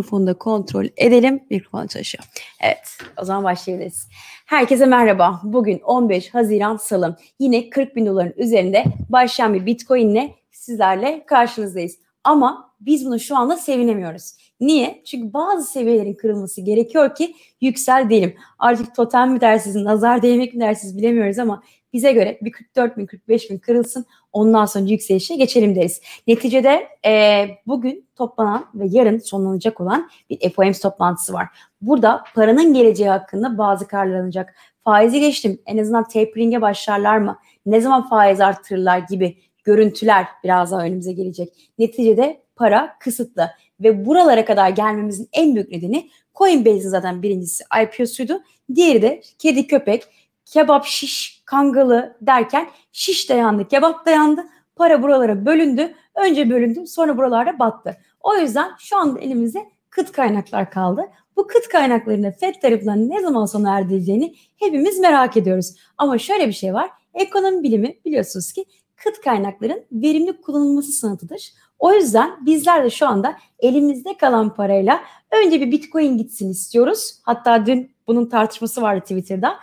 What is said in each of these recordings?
Mikrofonu da kontrol edelim. Mikrofon çalışıyor. Evet o zaman başlayabiliriz. Herkese merhaba. Bugün 15 Haziran Salı. Yine 40 bin doların üzerinde başlayan bir bitcoin ile sizlerle karşınızdayız. Ama biz bunu şu anda sevinemiyoruz. Niye? Çünkü bazı seviyelerin kırılması gerekiyor ki yüksel değilim. Artık totem mi dersiniz, nazar değmek mi dersiniz bilemiyoruz ama bize göre bir 44 bin 45 bin kırılsın ondan sonra yükselişe geçelim deriz. Neticede e, bugün toplanan ve yarın sonlanacak olan bir FOMC toplantısı var. Burada paranın geleceği hakkında bazı kararlanacak. Faizi geçtim en azından tapering'e başlarlar mı? Ne zaman faiz artırırlar gibi görüntüler biraz daha önümüze gelecek. Neticede para kısıtlı ve buralara kadar gelmemizin en büyük nedeni Coinbase'in zaten birincisi IPO'suydu. Diğeri de kedi köpek kebap şiş Kangalı derken şiş dayandı, kebap dayandı. Para buralara bölündü. Önce bölündü sonra buralarda battı. O yüzden şu anda elimizde kıt kaynaklar kaldı. Bu kıt kaynaklarının FED tarafından ne zaman sona erdireceğini hepimiz merak ediyoruz. Ama şöyle bir şey var. Ekonomi bilimi biliyorsunuz ki kıt kaynakların verimli kullanılması sanatıdır. O yüzden bizler de şu anda elimizde kalan parayla önce bir bitcoin gitsin istiyoruz. Hatta dün bunun tartışması vardı Twitter'da.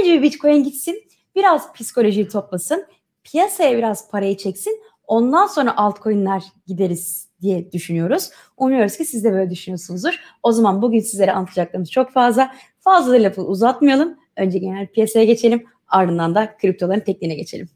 Önce bir bitcoin gitsin Biraz psikolojiyi toplasın. Piyasaya biraz parayı çeksin. Ondan sonra altcoin'ler gideriz diye düşünüyoruz. Umuyoruz ki siz de böyle düşünüyorsunuzdur. O zaman bugün sizlere anlatacaklarımız çok fazla. Fazla lafı uzatmayalım. Önce genel piyasaya geçelim. Ardından da kriptoların tekniğine geçelim.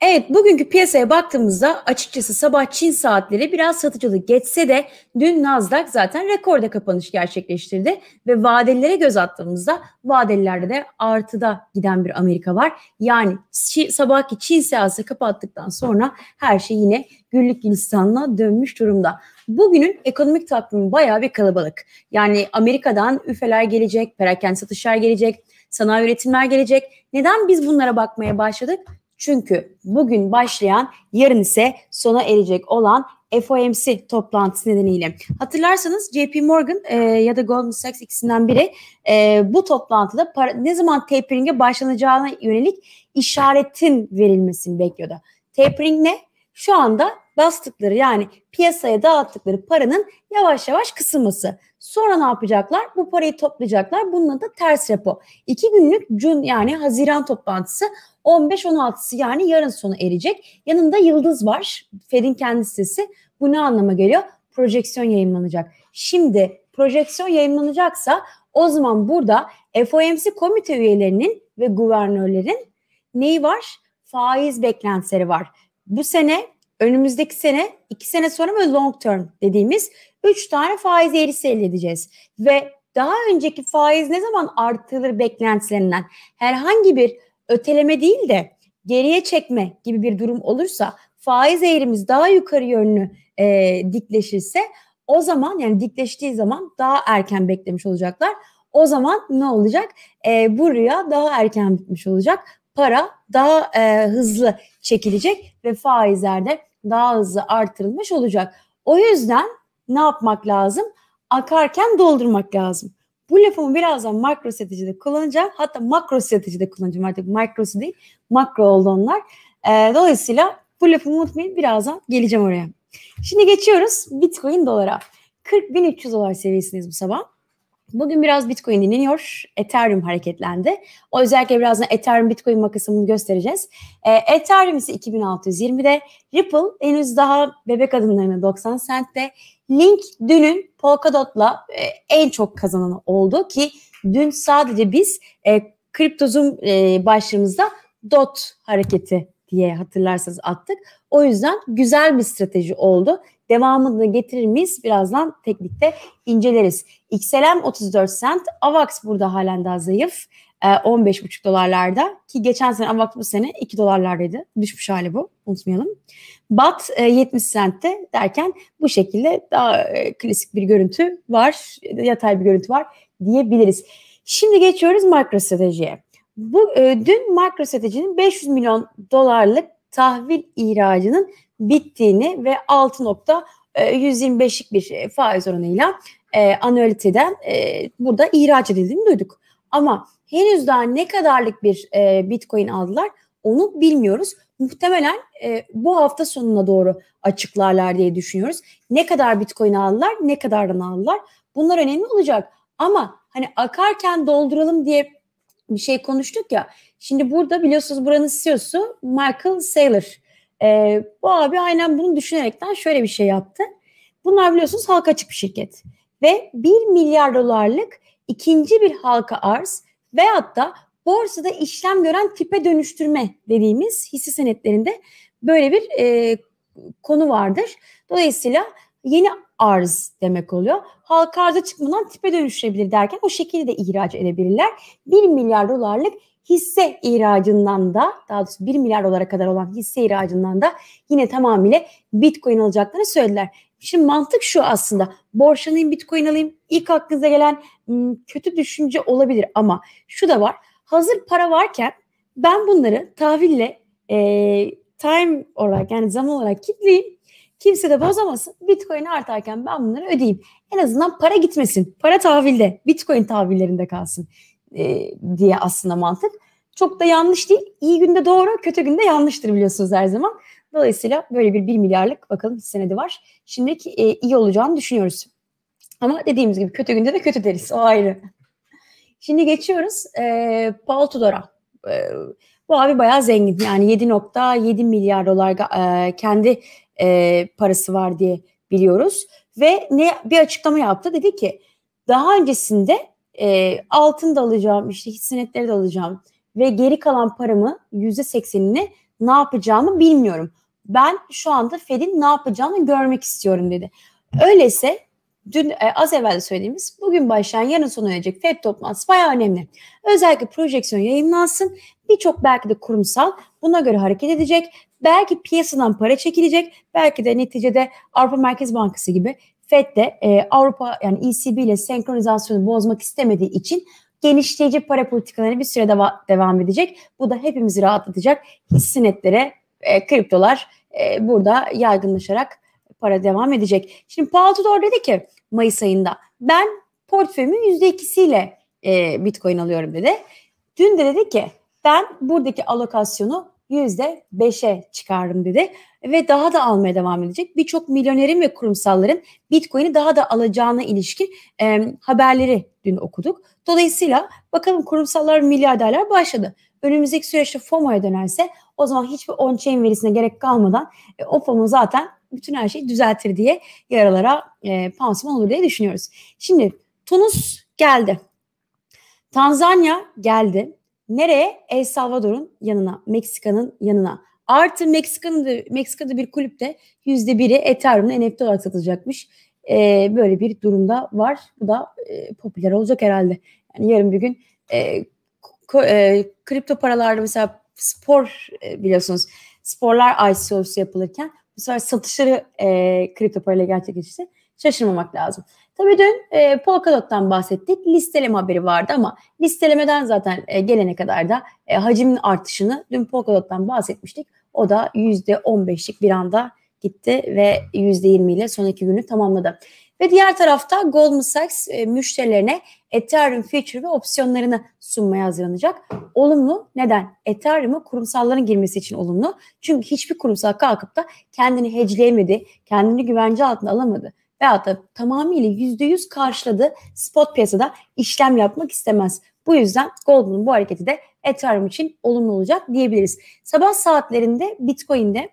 Evet bugünkü piyasaya baktığımızda açıkçası sabah Çin saatleri biraz satıcılık geçse de dün Nasdaq zaten rekorda kapanış gerçekleştirdi ve vadelilere göz attığımızda vadelilerde de artıda giden bir Amerika var. Yani sabahki Çin seansı kapattıktan sonra her şey yine güllük gülistanına dönmüş durumda. Bugünün ekonomik takvimi bayağı bir kalabalık. Yani Amerika'dan üfeler gelecek, perakende satışlar gelecek, sanayi üretimler gelecek. Neden biz bunlara bakmaya başladık? Çünkü bugün başlayan yarın ise sona erecek olan FOMC toplantısı nedeniyle. Hatırlarsanız JP Morgan e, ya da Goldman Sachs ikisinden biri e, bu toplantıda para, ne zaman tapering'e başlanacağına yönelik işaretin verilmesini bekliyordu. Tapering ne? Şu anda bastıkları yani piyasaya dağıttıkları paranın yavaş yavaş kısılması. Sonra ne yapacaklar? Bu parayı toplayacaklar. Bununla da ters repo. İki günlük cun yani Haziran toplantısı 15-16'sı yani yarın sonu erecek. Yanında yıldız var. Fed'in kendi sitesi. Bu ne anlama geliyor? Projeksiyon yayınlanacak. Şimdi projeksiyon yayınlanacaksa o zaman burada FOMC komite üyelerinin ve guvernörlerin neyi var? Faiz beklentileri var. Bu sene önümüzdeki sene iki sene sonra mı long term dediğimiz üç tane faiz eğrisi elde edeceğiz. Ve daha önceki faiz ne zaman artılır beklentilerinden herhangi bir öteleme değil de geriye çekme gibi bir durum olursa faiz eğrimiz daha yukarı yönlü e, dikleşirse o zaman yani dikleştiği zaman daha erken beklemiş olacaklar. O zaman ne olacak? E, bu rüya daha erken bitmiş olacak para daha e, hızlı çekilecek ve faizler de daha hızlı artırılmış olacak. O yüzden ne yapmak lazım? Akarken doldurmak lazım. Bu lafımı birazdan makro stratejide kullanacağım. Hatta makro stratejide kullanacağım artık makrosu değil makro oldu onlar. E, dolayısıyla bu lafı unutmayın birazdan geleceğim oraya. Şimdi geçiyoruz Bitcoin dolara. 40.300 dolar seviyesindeyiz bu sabah. Bugün biraz Bitcoin dinleniyor. Ethereum hareketlendi. O özellikle birazdan Ethereum Bitcoin makasını göstereceğiz. E, Ethereum ise 2620'de. Ripple henüz daha bebek adımlarına 90 centte. Link dünün Polkadot'la e, en çok kazananı oldu ki dün sadece biz e, kriptozum e, başlığımızda DOT hareketi diye hatırlarsanız attık. O yüzden güzel bir strateji oldu. Devamını da getirir miyiz? Birazdan teknikte inceleriz. XLM 34 cent, AVAX burada halen daha zayıf. 15,5 ee, dolarlarda ki geçen sene Avak bu sene 2 dolarlardaydı. Düşmüş hali bu unutmayalım. BAT 70 e, centte derken bu şekilde daha e, klasik bir görüntü var, yatay bir görüntü var diyebiliriz. Şimdi geçiyoruz stratejiye. Bu e, dün stratejinin 500 milyon dolarlık tahvil ihracının bittiğini ve 6.125'lik e, bir e, faiz oranıyla e, anualiteden e, burada ihraç edildiğini duyduk. Ama henüz daha ne kadarlık bir e, bitcoin aldılar onu bilmiyoruz. Muhtemelen e, bu hafta sonuna doğru açıklarlar diye düşünüyoruz. Ne kadar bitcoin aldılar, ne kadardan aldılar bunlar önemli olacak. Ama hani akarken dolduralım diye bir şey konuştuk ya. Şimdi burada biliyorsunuz buranın CEO'su Michael Saylor. E, bu abi aynen bunu düşünerekten şöyle bir şey yaptı. Bunlar biliyorsunuz halka açık bir şirket. Ve 1 milyar dolarlık ikinci bir halka arz veyahut da borsada işlem gören tipe dönüştürme dediğimiz hisse senetlerinde böyle bir e, konu vardır. Dolayısıyla yeni arz demek oluyor. Halka arza çıkmadan tipe dönüşebilir derken o şekilde de ihraç edebilirler. 1 milyar dolarlık hisse ihracından da daha doğrusu 1 milyar dolara kadar olan hisse ihracından da yine tamamıyla bitcoin alacaklarını söylediler. Şimdi mantık şu aslında borçlanayım bitcoin alayım ilk aklınıza gelen kötü düşünce olabilir ama şu da var hazır para varken ben bunları tahville e, time olarak yani zaman olarak kitleyeyim kimse de bozamasın bitcoin artarken ben bunları ödeyeyim en azından para gitmesin para tahvilde bitcoin tahvillerinde kalsın e, diye aslında mantık. Çok da yanlış değil. İyi günde doğru, kötü günde yanlıştır biliyorsunuz her zaman. Dolayısıyla böyle bir 1 milyarlık bakalım senedi var. şimdiki e, iyi olacağını düşünüyoruz. Ama dediğimiz gibi kötü günde de kötü deriz. O ayrı. Şimdi geçiyoruz e, Paul Tudor'a. E, bu abi bayağı zengin. Yani 7.7 milyar dolar e, kendi e, parası var diye biliyoruz. Ve ne bir açıklama yaptı. Dedi ki daha öncesinde e, altın da alacağım, işte hisse senetleri de alacağım ve geri kalan paramı yüzde %80'ini ne yapacağımı bilmiyorum. Ben şu anda Fed'in ne yapacağını görmek istiyorum dedi. Öyleyse dün e, az evvel söylediğimiz bugün başlayan yarın sona erecek FED toplantısı bayağı önemli. Özellikle projeksiyon yayınlansın. Birçok belki de kurumsal buna göre hareket edecek. Belki piyasadan para çekilecek. Belki de neticede Avrupa Merkez Bankası gibi FED de e, Avrupa yani ECB ile senkronizasyonu bozmak istemediği için genişleyici para politikalarını bir süre deva- devam edecek. Bu da hepimizi rahatlatacak. Hissi e, kriptolar e, burada yaygınlaşarak para devam edecek. Şimdi Paul Tudor dedi ki Mayıs ayında ben portföyümün %2'siyle e, Bitcoin alıyorum dedi. Dün de dedi ki ben buradaki alokasyonu %5'e çıkardım dedi ve daha da almaya devam edecek. Birçok milyonerin ve kurumsalların Bitcoin'i daha da alacağına ilişkin e, haberleri dün okuduk. Dolayısıyla bakalım kurumsallar milyarderler başladı. Önümüzdeki süreçte FOMO'ya dönerse o zaman hiçbir on-chain verisine gerek kalmadan e, o FOMO zaten bütün her şeyi düzeltir diye yaralara e, pansuman olur diye düşünüyoruz. Şimdi Tunus geldi. Tanzanya geldi. Nereye? El Salvador'un yanına, Meksika'nın yanına. Artı Meksika'nın Meksika'da bir kulüpte yüzde biri Ethereum'da NFT olarak satılacakmış. Ee, böyle bir durumda var. Bu da e, popüler olacak herhalde. Yani yarın bir gün e, ko, e, kripto paralarda mesela spor e, biliyorsunuz sporlar ICO'su yapılırken bu sefer satışları e, kripto parayla gerçekleşirse şaşırmamak lazım. Tabii dün e, Polkadot'tan bahsettik. Listeleme haberi vardı ama listelemeden zaten e, gelene kadar da e, hacmin artışını dün Polkadot'tan bahsetmiştik. O da %15'lik bir anda gitti ve %20 ile son iki günü tamamladı. Ve diğer tarafta Goldman Sachs e, müşterilerine Ethereum feature ve opsiyonlarını sunmaya hazırlanacak. Olumlu. Neden? Ethereum'a kurumsalların girmesi için olumlu. Çünkü hiçbir kurumsal kalkıp da kendini hecleyemedi, kendini güvence altına alamadı veya da tamamıyla %100 karşıladığı spot piyasada işlem yapmak istemez. Bu yüzden Goldman'ın bu hareketi de Ethereum için olumlu olacak diyebiliriz. Sabah saatlerinde Bitcoin'de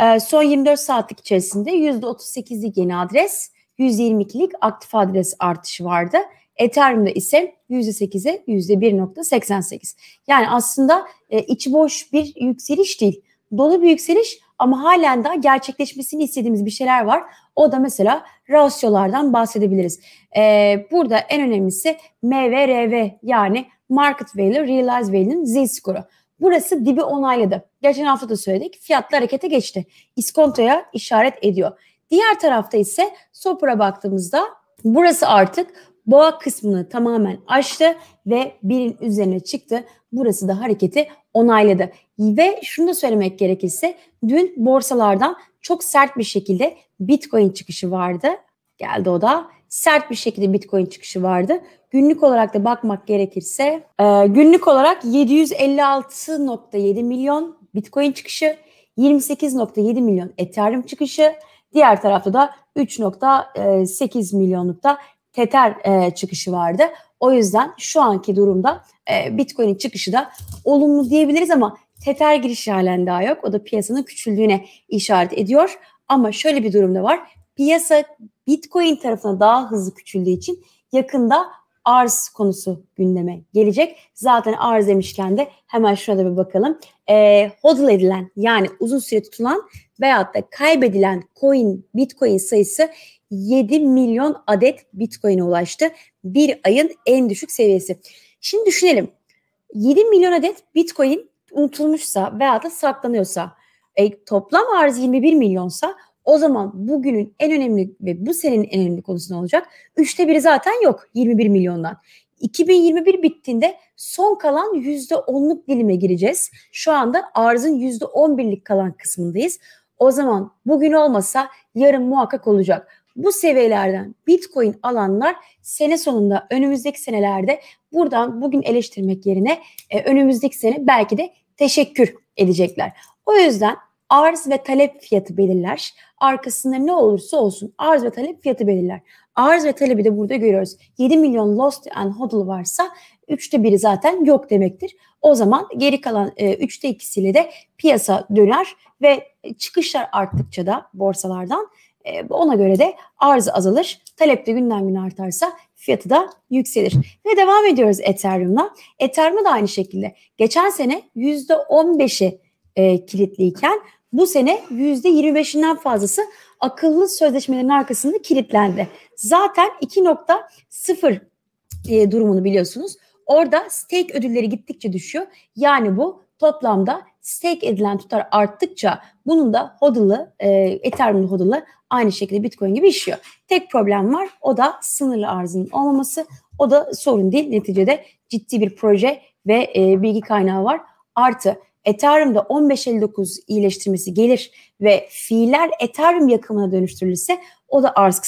e, son 24 saatlik içerisinde %38'lik yeni adres, %22'lik aktif adres artışı vardı. Ethereum'da ise %8'e %1.88. Yani aslında e, içi boş bir yükseliş değil. Dolu bir yükseliş ama halen daha gerçekleşmesini istediğimiz bir şeyler var. O da mesela rasyolardan bahsedebiliriz. Ee, burada en önemlisi MVRV yani Market Value Realized Value'nin Z skoru. Burası dibi onayladı. Geçen hafta da söyledik. Fiyatlar harekete geçti. İskontoya işaret ediyor. Diğer tarafta ise sopra baktığımızda burası artık boğa kısmını tamamen açtı ve birin üzerine çıktı. Burası da hareketi onayladı. Ve şunu da söylemek gerekirse dün borsalardan çok sert bir şekilde Bitcoin çıkışı vardı. Geldi o da sert bir şekilde Bitcoin çıkışı vardı. Günlük olarak da bakmak gerekirse e, günlük olarak 756.7 milyon Bitcoin çıkışı, 28.7 milyon Ethereum çıkışı, diğer tarafta da 3.8 e, milyonluk da Tether e, çıkışı vardı. O yüzden şu anki durumda e, Bitcoin'in çıkışı da olumlu diyebiliriz ama Tether girişi halen daha yok. O da piyasanın küçüldüğüne işaret ediyor. Ama şöyle bir durumda var. Piyasa Bitcoin tarafına daha hızlı küçüldüğü için yakında arz konusu gündeme gelecek. Zaten arz demişken de hemen şurada bir bakalım. E, hodl edilen yani uzun süre tutulan veyahut da kaybedilen coin, bitcoin sayısı 7 milyon adet Bitcoin'e ulaştı. Bir ayın en düşük seviyesi. Şimdi düşünelim. 7 milyon adet Bitcoin unutulmuşsa veya da saklanıyorsa e, toplam arz 21 milyonsa o zaman bugünün en önemli ve bu senenin en önemli konusu ne olacak? Üçte biri zaten yok 21 milyondan. 2021 bittiğinde son kalan %10'luk dilime gireceğiz. Şu anda arzın %11'lik kalan kısmındayız. O zaman bugün olmasa yarın muhakkak olacak. Bu seviyelerden Bitcoin alanlar sene sonunda önümüzdeki senelerde buradan bugün eleştirmek yerine e, önümüzdeki sene belki de teşekkür edecekler. O yüzden arz ve talep fiyatı belirler. Arkasında ne olursa olsun arz ve talep fiyatı belirler. Arz ve talebi de burada görüyoruz. 7 milyon lost and hodl varsa üçte biri zaten yok demektir. O zaman geri kalan e, 3'te ikisiyle de piyasa döner ve çıkışlar arttıkça da borsalardan e, ona göre de arz azalır. Talep de günden güne artarsa fiyatı da yükselir. Ve devam ediyoruz Ethereum'la. Ethereum da aynı şekilde. Geçen sene %15'i e, kilitliyken bu sene %25'inden fazlası akıllı sözleşmelerin arkasında kilitlendi. Zaten 2.0 e, durumunu biliyorsunuz. Orada stake ödülleri gittikçe düşüyor. Yani bu Toplamda stake edilen tutar arttıkça bunun da hodl'ı, e, Ethereum'un hodl'ı aynı şekilde Bitcoin gibi işliyor. Tek problem var o da sınırlı arzının olmaması. O da sorun değil. Neticede ciddi bir proje ve e, bilgi kaynağı var. Artı Ethereum'da 15.59 iyileştirmesi gelir ve fiiller Ethereum yakımına dönüştürülürse o da arz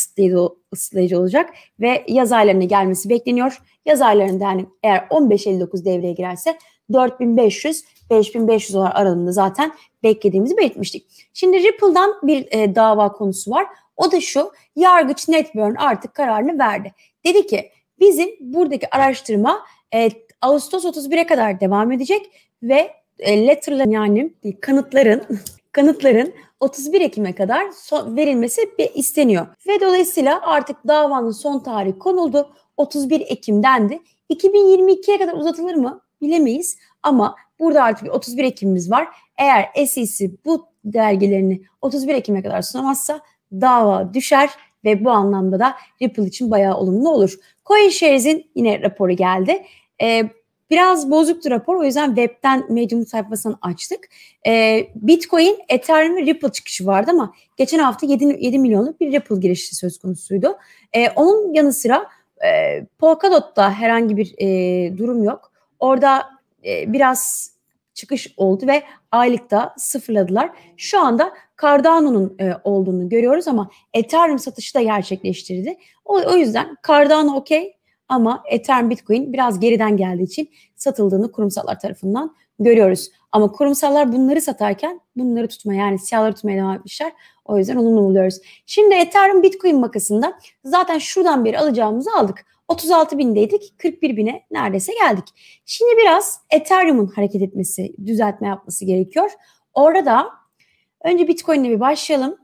kısıtlayıcı olacak ve yaz aylarına gelmesi bekleniyor. Yaz aylarında yani eğer 15.59 devreye girerse 4500-5500 dolar aralığında zaten beklediğimizi belirtmiştik. Şimdi Ripple'dan bir e, dava konusu var. O da şu, yargıç Netburn artık kararını verdi. Dedi ki bizim buradaki araştırma e, Ağustos 31'e kadar devam edecek ve e, letterların yani kanıtların kanıtların 31 Ekim'e kadar son, verilmesi isteniyor. Ve dolayısıyla artık davanın son tarihi konuldu. 31 Ekim'dendi dendi. 2022'ye kadar uzatılır mı bilemeyiz ama burada artık 31 Ekim'imiz var. Eğer SEC bu dergilerini 31 Ekim'e kadar sunamazsa dava düşer ve bu anlamda da Ripple için bayağı olumlu olur. CoinShares'in yine raporu geldi. Ee, Biraz bozuktu rapor o yüzden webten Medium sayfasını açtık. E, Bitcoin, Ethereum ve Ripple çıkışı vardı ama geçen hafta 7, 7 milyonluk bir Ripple girişi söz konusuydu. E, onun yanı sıra e, Polkadot'ta herhangi bir e, durum yok. Orada e, biraz çıkış oldu ve aylıkta sıfırladılar. Şu anda Cardano'nun e, olduğunu görüyoruz ama Ethereum satışı da gerçekleştirdi. O, o yüzden Cardano okey, ama Ethereum Bitcoin biraz geriden geldiği için satıldığını kurumsallar tarafından görüyoruz. Ama kurumsallar bunları satarken bunları tutma yani siyahları tutmaya devam etmişler. O yüzden olumlu oluyoruz. Şimdi Ethereum Bitcoin makasında zaten şuradan beri alacağımızı aldık. 36 bindeydik 41 bine neredeyse geldik. Şimdi biraz Ethereum'un hareket etmesi, düzeltme yapması gerekiyor. Orada önce Bitcoin'le bir başlayalım.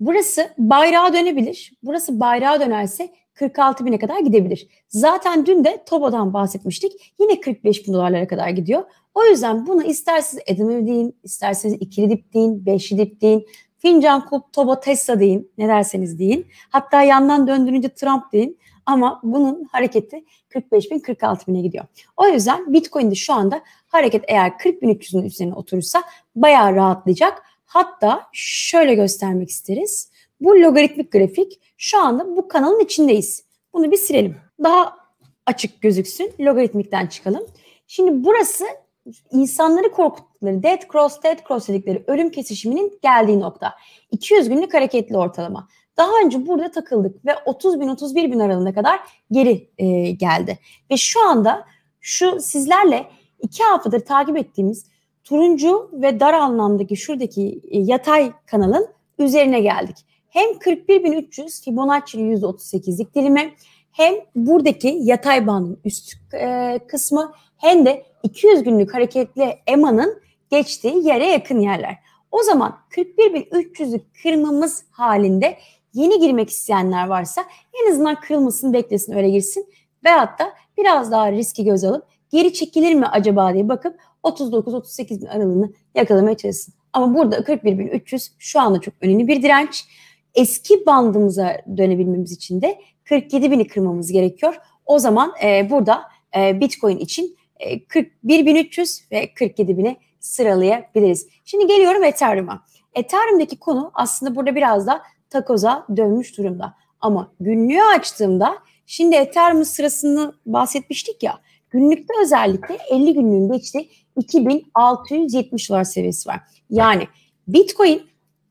Burası bayrağa dönebilir. Burası bayrağa dönerse 46 bine kadar gidebilir. Zaten dün de Toba'dan bahsetmiştik. Yine 45 bin dolarlara kadar gidiyor. O yüzden bunu isterseniz Edimir deyin, isterseniz ikili dip deyin, beşli dip deyin, fincan kulp, Toba Tesla deyin, ne derseniz deyin. Hatta yandan döndüğünce Trump deyin. Ama bunun hareketi 45 bin 46 bine gidiyor. O yüzden Bitcoin'de şu anda hareket eğer 40 bin 300'ün üzerine oturursa bayağı rahatlayacak. Hatta şöyle göstermek isteriz. Bu logaritmik grafik şu anda bu kanalın içindeyiz. Bunu bir silelim. Daha açık gözüksün. Logaritmikten çıkalım. Şimdi burası insanları korkuttukları dead cross dead cross dedikleri ölüm kesişiminin geldiği nokta. 200 günlük hareketli ortalama. Daha önce burada takıldık ve 30 bin 31 bin aralığına kadar geri e, geldi. Ve şu anda şu sizlerle iki haftadır takip ettiğimiz turuncu ve dar anlamdaki şuradaki e, yatay kanalın üzerine geldik hem 41.300 Fibonacci %38'lik dilimi hem buradaki yatay bandın üst e, kısmı hem de 200 günlük hareketli EMA'nın geçtiği yere yakın yerler. O zaman 41.300'ü kırmamız halinde yeni girmek isteyenler varsa en azından kırılmasını beklesin öyle girsin. Veyahut da biraz daha riski göz alıp geri çekilir mi acaba diye bakıp 39-38 bin aralığını yakalamaya çalışsın. Ama burada 41.300 şu anda çok önemli bir direnç eski bandımıza dönebilmemiz için de 47 bini kırmamız gerekiyor. O zaman e, burada e, Bitcoin için e, 41.300 ve 47 bini sıralayabiliriz. Şimdi geliyorum Ethereum'a. Ethereum'deki konu aslında burada biraz da takoza dönmüş durumda. Ama günlüğü açtığımda şimdi Ethereum'un sırasını bahsetmiştik ya. Günlükte özellikle 50 günlüğün geçti 2670 dolar seviyesi var. Yani Bitcoin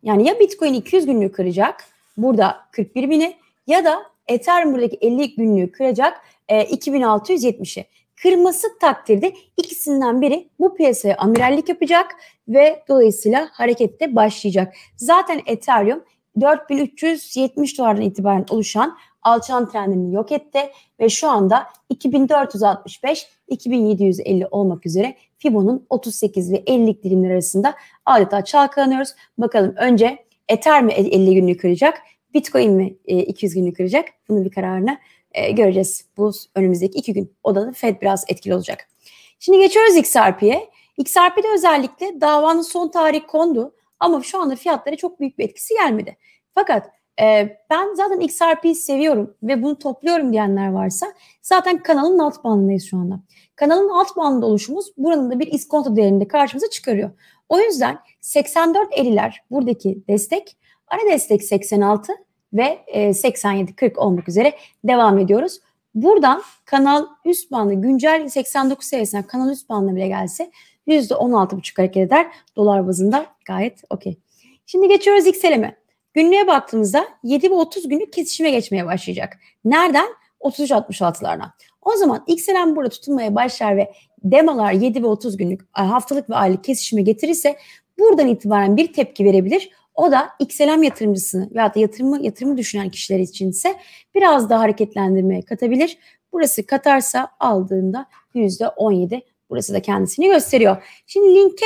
yani ya Bitcoin 200 günlük kıracak burada 41 bini ya da Ethereum buradaki 50 günlüğü kıracak e, 2670'i. Kırması takdirde ikisinden biri bu piyasaya amirallik yapacak ve dolayısıyla harekette başlayacak. Zaten Ethereum 4370 dolardan itibaren oluşan alçan trendini yok etti ve şu anda 2465 2750 olmak üzere Fibo'nun 38 ve 50 dilimler arasında adeta çalkalanıyoruz. Bakalım önce Ether mi 50 günlük kıracak, Bitcoin mi 200 e, günlük kıracak? Bunun bir kararını e, göreceğiz bu önümüzdeki iki gün. O da Fed biraz etkili olacak. Şimdi geçiyoruz XRP'ye. XRP'de özellikle davanın son tarihi kondu ama şu anda fiyatlara çok büyük bir etkisi gelmedi. Fakat e, ben zaten XRP'yi seviyorum ve bunu topluyorum diyenler varsa zaten kanalın alt bandındayız şu anda. Kanalın alt bandında oluşumuz buranın da bir iskonto değerinde karşımıza çıkarıyor. O yüzden 84.50'ler buradaki destek, ara destek 86 ve 87.40 e, olmak üzere devam ediyoruz. Buradan kanal üst bandı güncel 89 seviyesinden kanal üst bandına bile gelse %16.5 hareket eder. Dolar bazında gayet okey. Şimdi geçiyoruz XLM'e. Günlüğe baktığımızda 7 ve 30 günlük kesişime geçmeye başlayacak. Nereden? 33-66'lardan. O zaman yükselen burada tutunmaya başlar ve demolar 7 ve 30 günlük e, haftalık ve aylık kesişime getirirse buradan itibaren bir tepki verebilir. O da XLM yatırımcısını veyahut da yatırımı, yatırımı düşünen kişiler için ise biraz daha hareketlendirmeye katabilir. Burası katarsa aldığında %17 burası da kendisini gösteriyor. Şimdi linke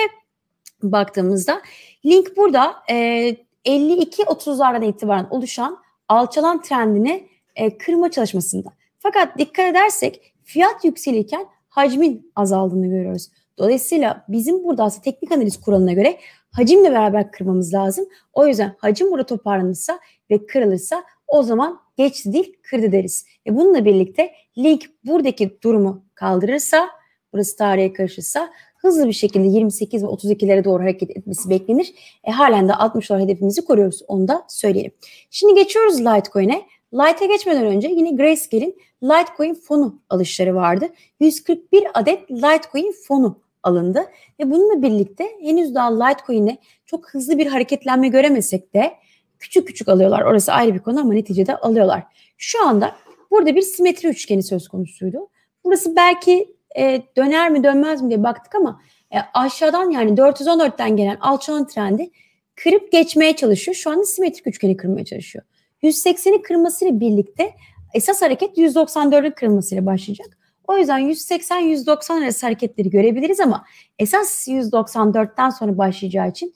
baktığımızda link burada e, 52-30'lardan itibaren oluşan alçalan trendini e, kırma çalışmasında. Fakat dikkat edersek fiyat yükselirken hacmin azaldığını görüyoruz. Dolayısıyla bizim burada aslında teknik analiz kuralına göre hacimle beraber kırmamız lazım. O yüzden hacim burada toparlanırsa ve kırılırsa o zaman geçti değil kırdı deriz. E bununla birlikte link buradaki durumu kaldırırsa burası tarihe karışırsa hızlı bir şekilde 28 ve 32'lere doğru hareket etmesi beklenir. E, halen de 60'lar hedefimizi koruyoruz. Onu da söyleyelim. Şimdi geçiyoruz Litecoin'e. Light'a geçmeden önce yine Grayscale'in Litecoin fonu alışları vardı. 141 adet Litecoin fonu alındı ve bununla birlikte henüz daha Litecoin'e çok hızlı bir hareketlenme göremesek de küçük küçük alıyorlar. Orası ayrı bir konu ama neticede alıyorlar. Şu anda burada bir simetri üçgeni söz konusuydu. Burası belki e, döner mi dönmez mi diye baktık ama e, aşağıdan yani 414'ten gelen alçalan trendi kırıp geçmeye çalışıyor. Şu anda simetrik üçgeni kırmaya çalışıyor. 180'i kırmasıyla birlikte esas hareket 194'ün kırılmasıyla başlayacak. O yüzden 180-190 arası hareketleri görebiliriz ama esas 194'ten sonra başlayacağı için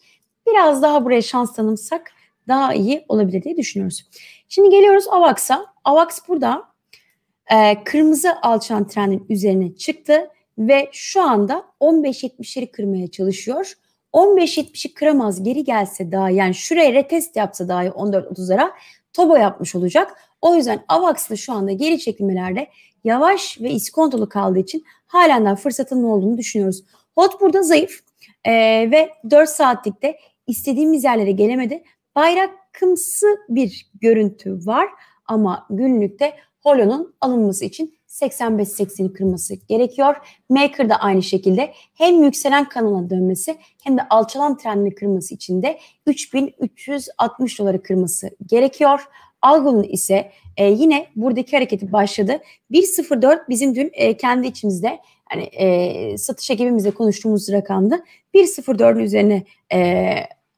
biraz daha buraya şans tanımsak daha iyi olabilir diye düşünüyoruz. Şimdi geliyoruz AVAX'a. AVAX burada ee, kırmızı alçan trendin üzerine çıktı ve şu anda 15.70'leri kırmaya çalışıyor. 15.70'i kıramaz geri gelse daha yani şuraya retest yapsa dahi 14.30'lara tobo yapmış olacak. O yüzden AVAX'da şu anda geri çekilmelerde yavaş ve iskontolu kaldığı için halen daha fırsatın olduğunu düşünüyoruz. Hot burada zayıf e, ve 4 saatlikte istediğimiz yerlere gelemedi. Bayrak kımsı bir görüntü var ama günlükte Holo'nun alınması için 85-80'i kırması gerekiyor. Maker da aynı şekilde hem yükselen kanala dönmesi hem de alçalan trendini kırması için de 3360 doları kırması gerekiyor. Algol'un ise e, yine buradaki hareketi başladı. 1.04 bizim dün e, kendi içimizde hani e, satış ekibimizle konuştuğumuz rakamdı. 1.04'ün üzerine e,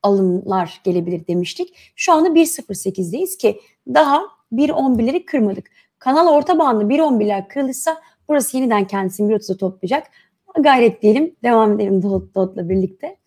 alımlar gelebilir demiştik. Şu anda 1.08'deyiz ki daha 1.11'leri kırmadık. Kanal orta bandı 1.11'ler kırılırsa burası yeniden kendisini 1.30'a toplayacak. Gayret diyelim. Devam edelim DOT, DOT'la birlikte.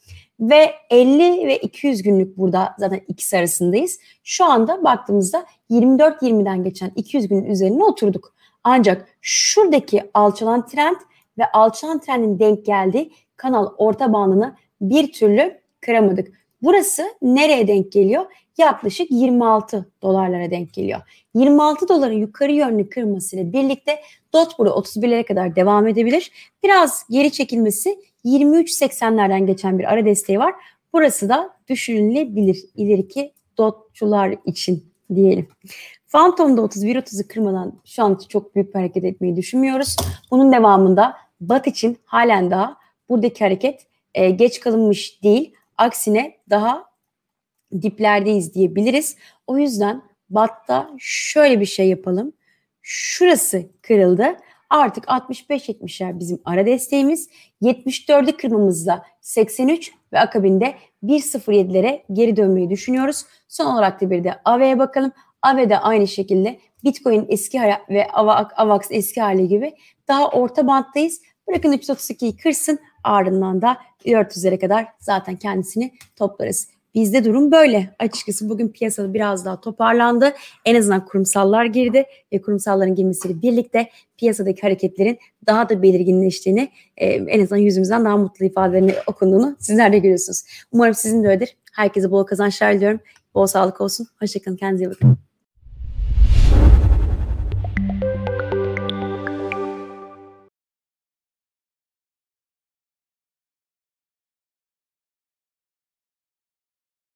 Ve 50 ve 200 günlük burada zaten ikisi arasındayız. Şu anda baktığımızda 24-20'den geçen 200 günün üzerine oturduk. Ancak şuradaki alçalan trend ve alçalan trendin denk geldiği kanal orta bandını bir türlü kıramadık. Burası nereye denk geliyor? Yaklaşık 26 dolarlara denk geliyor. 26 doların yukarı yönlü kırmasıyla birlikte dot burada 31'lere kadar devam edebilir. Biraz geri çekilmesi 23.80'lerden geçen bir ara desteği var. Burası da düşünülebilir ileriki dotçular için diyelim. Phantom'da 31-30'u kırmadan şu an çok büyük bir hareket etmeyi düşünmüyoruz. Bunun devamında BAT için halen daha buradaki hareket e, geç kalınmış değil. Aksine daha diplerdeyiz diyebiliriz. O yüzden batta şöyle bir şey yapalım. Şurası kırıldı. Artık 65-70'ler bizim ara desteğimiz. 74'ü kırmamızda 83 ve akabinde 1.07'lere geri dönmeyi düşünüyoruz. Son olarak da bir de AVE'ye bakalım. AVE de aynı şekilde Bitcoin eski hali ve AVAX eski hali gibi daha orta banttayız. Bırakın 332'yi kırsın ardından da 400'lere kadar zaten kendisini toplarız. Bizde durum böyle. Açıkçası bugün piyasada biraz daha toparlandı. En azından kurumsallar girdi ve kurumsalların girmesiyle birlikte piyasadaki hareketlerin daha da belirginleştiğini, e, en azından yüzümüzden daha mutlu ifadelerini okunduğunu sizler de görüyorsunuz. Umarım sizin de öyledir. Herkese bol kazançlar diliyorum. Bol sağlık olsun. Hoşçakalın. Kendinize iyi bakın.